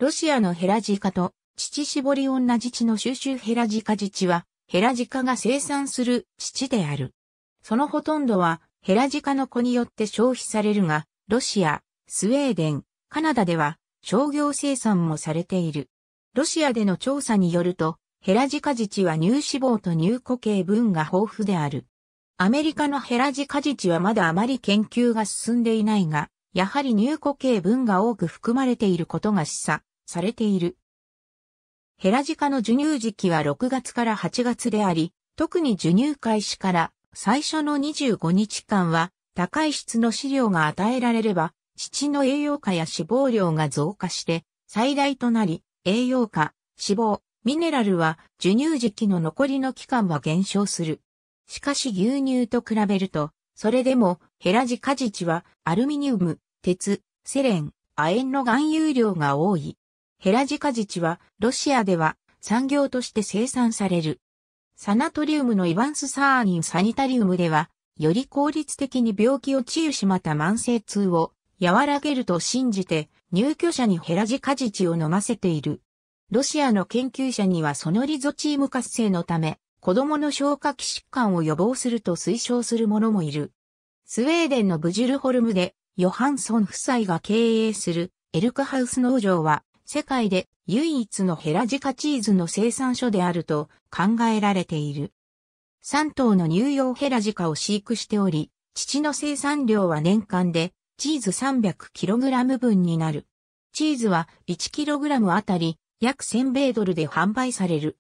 ロシアのヘラジカと、乳搾り女自治の収集ヘラジカ自治は、ヘラジカが生産する乳である。そのほとんどは、ヘラジカの子によって消費されるが、ロシア、スウェーデン、カナダでは、商業生産もされている。ロシアでの調査によると、ヘラジカ自治は乳脂肪と乳固形分が豊富である。アメリカのヘラジカ自治はまだあまり研究が進んでいないが、やはり入固系分が多く含まれていることが示唆されている。ヘラジカの授乳時期は6月から8月であり、特に授乳開始から最初の25日間は高い質の飼料が与えられれば、乳の栄養価や脂肪量が増加して最大となり、栄養価、脂肪、ミネラルは授乳時期の残りの期間は減少する。しかし牛乳と比べるとそれでも、ヘラジカジチは、アルミニウム、鉄、セレン、亜鉛の含有量が多い。ヘラジカジチは、ロシアでは、産業として生産される。サナトリウムのイヴァンスサーニンサニタリウムでは、より効率的に病気を治癒しまた慢性痛を和らげると信じて、入居者にヘラジカジチを飲ませている。ロシアの研究者にはそのリゾチーム活性のため、子供の消化器疾患を予防すると推奨する者もいる。スウェーデンのブジュルホルムで、ヨハンソン夫妻が経営するエルクハウス農場は、世界で唯一のヘラジカチーズの生産所であると考えられている。3頭の乳用ヘラジカを飼育しており、父の生産量は年間でチーズ 300kg 分になる。チーズは 1kg あたり約1000米ドルで販売される。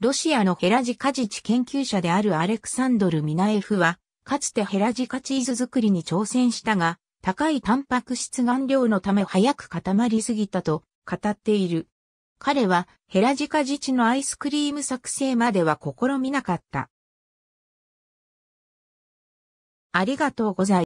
ロシアのヘラジカ自治研究者であるアレクサンドル・ミナエフは、かつてヘラジカチーズ作りに挑戦したが、高いタンパク質含量のため早く固まりすぎたと語っている。彼はヘラジカ自治のアイスクリーム作成までは試みなかった。ありがとうございます。